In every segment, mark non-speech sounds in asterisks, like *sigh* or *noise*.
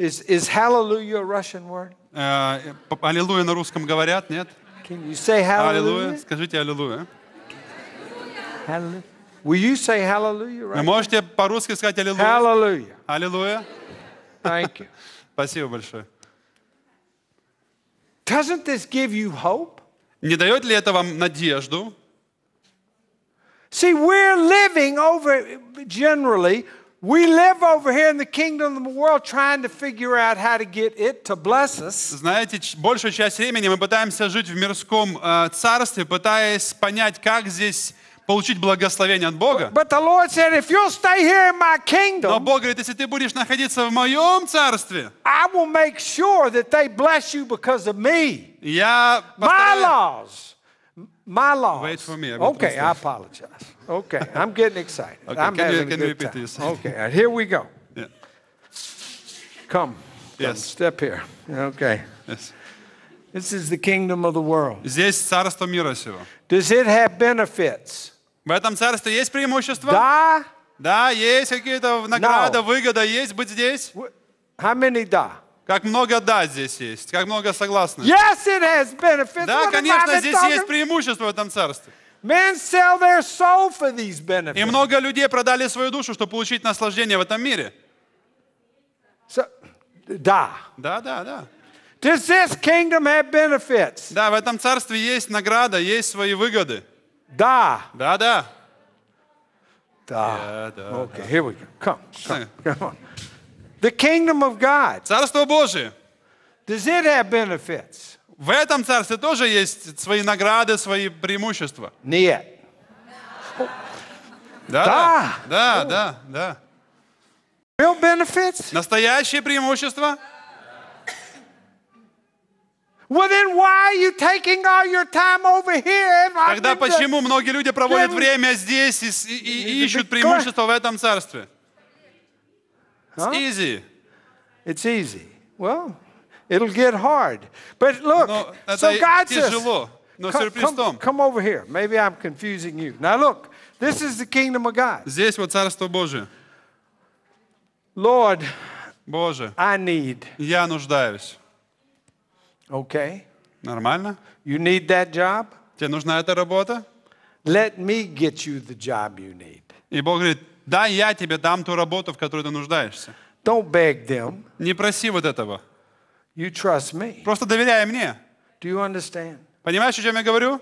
Is, is hallelujah a Russian word? Э, Аллилуйя на русском говорят, нет? Can you say Аллилуйя? hallelujah? Скажите аллилуйя. Hallelujah. Will you say hallelujah Вы можете по-русски сказать аллилуйя? Hallelujah. Аллилуйя. Thank you. *laughs* Спасибо большое. Doesn't this give you hope? Не дает ли это вам надежду? See, we're living over generally We live over here in the kingdom of the world trying to figure out how to get it to bless us. Знаете, большую часть времени мы пытаемся жить в мирском э, царстве, пытаясь понять, как здесь получить благословение от Бога. But the Lord said, If you'll stay here in my kingdom, Но Бог говорит, если ты будешь находиться в моем царстве, I will make sure that they bless you because of me. Я постараюсь... My laws. My laws. Wait for me. Okay, I apologize. Okay, I'm getting excited. Okay, I'm can you, can you repeat time. this? *laughs* Okay, right, here we go. Yeah. Come. Yes. Come, step here. Okay. Yes. This is the kingdom of the world. Здесь царство мира сего. Does it have benefits? В этом царстве есть преимущества? Да. Да, есть какие-то награды, no. выгода есть быть здесь? How many да? Как много да здесь есть, как много согласны. Yes, it has benefits. Да, What конечно, здесь есть преимущества в этом царстве. Men sell their soul for these benefits. И много людей продали свою душу, чтобы получить наслаждение в этом мире. So, да. Да, да, да. Does this kingdom have benefits? Да, в этом царстве есть награда, есть свои выгоды. Да. Да, да. Да. да. Okay, here we go. Come, come, come on. The kingdom of God. Царство Божие. Does it have benefits? В этом царстве тоже есть свои награды, свои преимущества. Нет. Да, да, да, да. да. Real benefits? Настоящие преимущества? Well, Тогда почему многие люди проводят время здесь и, и, и ищут преимущества в этом царстве? It's easy. It's easy. Well, It'll get hard. But look, so God says, come, come, over here. Maybe I'm confusing you. Now look, this is the kingdom of God. Здесь вот Царство Божие. Lord, Боже, I need. я нуждаюсь. Okay. Нормально? You need that job? Тебе нужна эта работа? Let me get you the job you need. И Бог говорит, я тебе дам ту работу, в которой ты нуждаешься. Don't beg them. Не проси вот этого. You trust me. Просто доверяй мне. Do you understand? Понимаешь, о чем я говорю?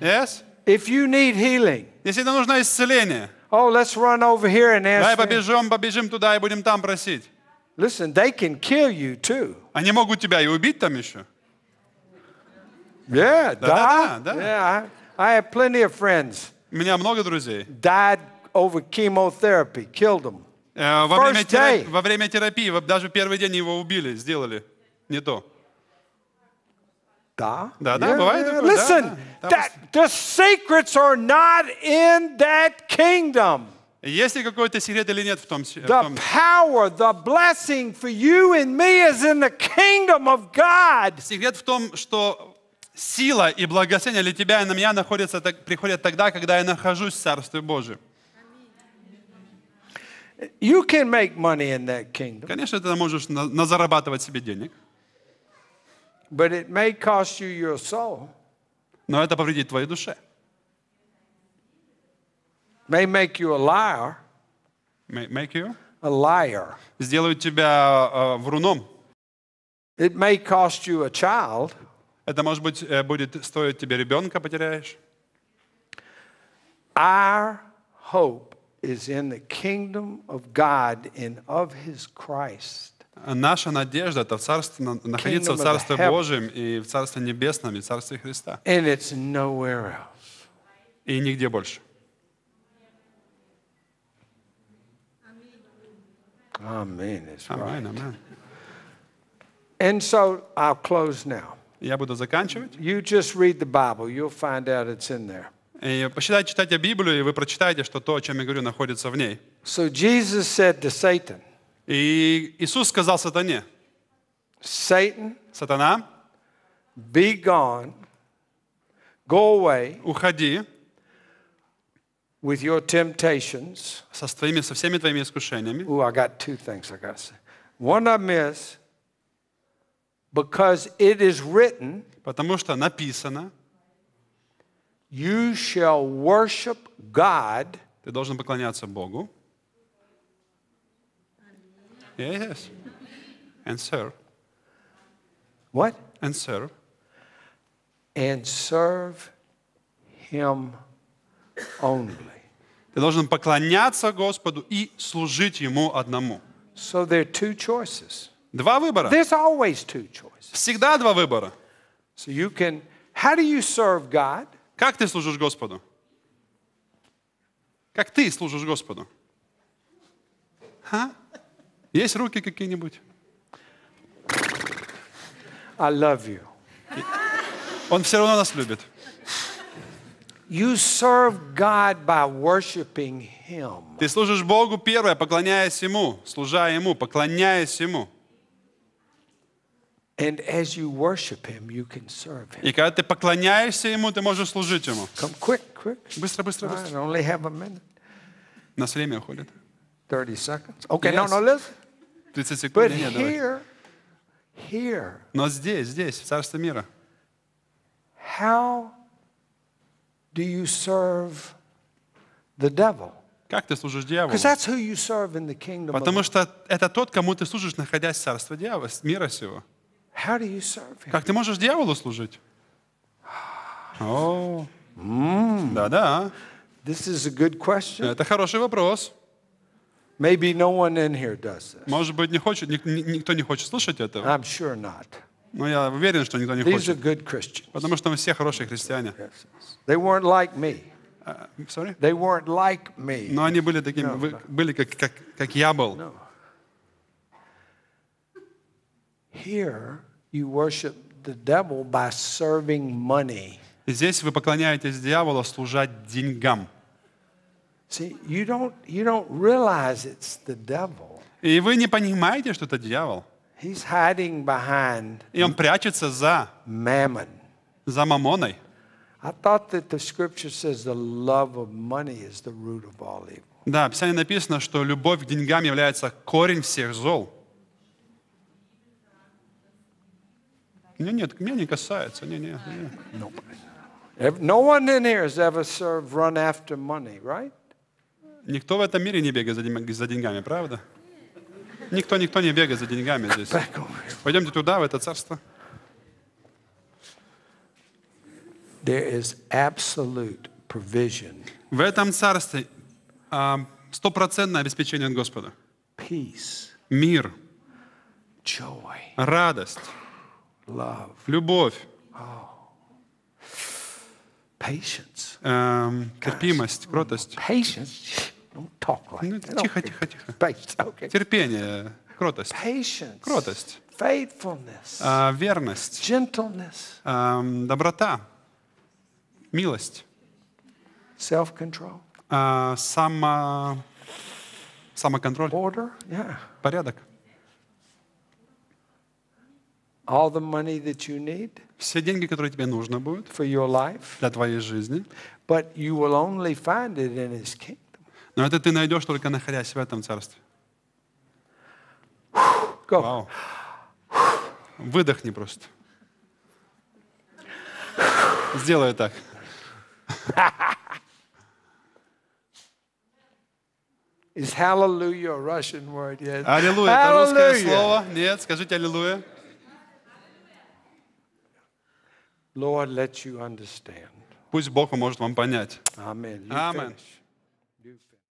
Yes? If you need healing, если нам нужно исцеление, oh, let's run over here and ask давай побежим, побежим туда и будем там просить. Listen, they can kill you too. Они могут тебя и убить там еще. Yeah, да, да, да. Yeah, I, I have plenty of friends. У меня много друзей. Died over chemotherapy, killed them. Э, во время, терапии, во время терапии, даже первый день его убили, сделали. Не то. Да. Да, да, yeah, бывает. Yeah, такое, listen, да, that, the secrets are not in that kingdom. Есть ли какой-то секрет или нет в том? The в том... power, the blessing for you and me is in the kingdom of God. Секрет в том, что сила и благословение для тебя и на меня находятся, так, приходят тогда, когда я нахожусь в Царстве Божьем. You can make money in that kingdom. Конечно, ты можешь на, на зарабатывать себе денег. But it may cost you your soul. Но это повредит твоей душе. May make you a liar. May make you a liar. Сделают тебя вруном. It may cost you a child. Это может быть будет стоить тебе ребенка потеряешь. Our hope is in the kingdom of God and of His Christ. Наша надежда это в царстве, находиться в Царстве Божьем и в Царстве Небесном и в Царстве Христа. And it's nowhere else. И нигде больше. Amen. That's right. Amen. And Я буду заканчивать. You just read the Bible. You'll find out it's in there. И посчитайте, читайте Библию, и вы прочитаете, что то, о чем я говорю, находится в ней. So Jesus said to Satan, и Иисус сказал сатане, Satan, сатана, be gone, go away, уходи with your temptations. Со, твоими, со всеми твоими искушениями. Ooh, I got two things I got to say. One of them is, because it is written, потому что написано, you shall worship God, ты должен поклоняться Богу, Yes. And serve. What? And serve. And serve him only. Ты должен поклоняться Господу и служить Ему одному. So there are two choices. Два выбора. There's always two choices. Всегда два выбора. So you can, how do you serve God? Как ты служишь Господу? Как ты служишь Господу? Huh? Есть руки какие-нибудь? I love you. Он все равно нас любит. You serve God by worshiping Him. Ты служишь Богу первое, поклоняясь Ему, служа Ему, поклоняясь Ему. And as you worship Him, you can serve Him. И когда ты поклоняешься Ему, ты можешь служить Ему. Come quick, quick. Быстро, быстро, быстро. I only have a minute. У нас время уходит. 30 seconds. Okay, yes. no, no, listen. 30 секунд. But нет, here, here, Но здесь, здесь, в Царстве мира. How do you serve the devil? Как ты служишь дьяволу? Потому что это тот, кому ты служишь, находясь в царстве дьявола, мира сего. How do you serve him? Как ты можешь дьяволу служить? *sighs* О, да-да. This is a good question. Это хороший вопрос. Maybe no one in here does this. Может быть, не хочет, никто не хочет слышать этого. I'm sure not. Но я уверен, что никто не These хочет. Are good Christians. Потому что мы все хорошие христиане. They weren't like me. Uh, sorry? They weren't like me. Но они были такими, no, no. были как, как, как я был. No. Here you worship the devil by serving money. Здесь вы поклоняетесь дьяволу, служать деньгам. See, you don't, you don't realize it's the devil. И вы не понимаете, что это дьявол. He's hiding behind И он прячется за mammon. за мамоной. I thought that the scripture says the love of money is the root of all evil. Да, в Писании написано, что любовь к деньгам является корень всех зол. Не, нет, меня не касается. Не, не, не. No one in here has ever served, run after money, right? Никто в этом мире не бегает за деньгами, правда? Никто, никто не бегает за деньгами здесь. Пойдемте туда, в это царство. There is absolute provision. В этом царстве а, стопроцентное обеспечение от Господа. Peace. Мир. Joy. Радость. Love. Любовь. Oh. Patience. Эм, терпимость, кротость. Patience. Don't talk like ну, that. Тихо, тихо, тихо. Patience, okay. Терпение, кротость. Patience. Кротость. Faithfulness. А, верность. Gentleness. А, доброта. Милость. Self-control. А, само... Самоконтроль. Order, yeah. Порядок. All the money that you need все деньги, которые тебе нужно будет for your life, для твоей жизни. But you will only find it in his kingdom. Но это ты найдешь только находясь в этом царстве. Вау. Выдохни просто. Сделай так. *laughs* Is hallelujah a Russian word yet? Аллилуйя, это русское слово. Нет, скажите аллилуйя. Lord, let you understand. Пусть Бог поможет вам понять. Аминь. Аминь.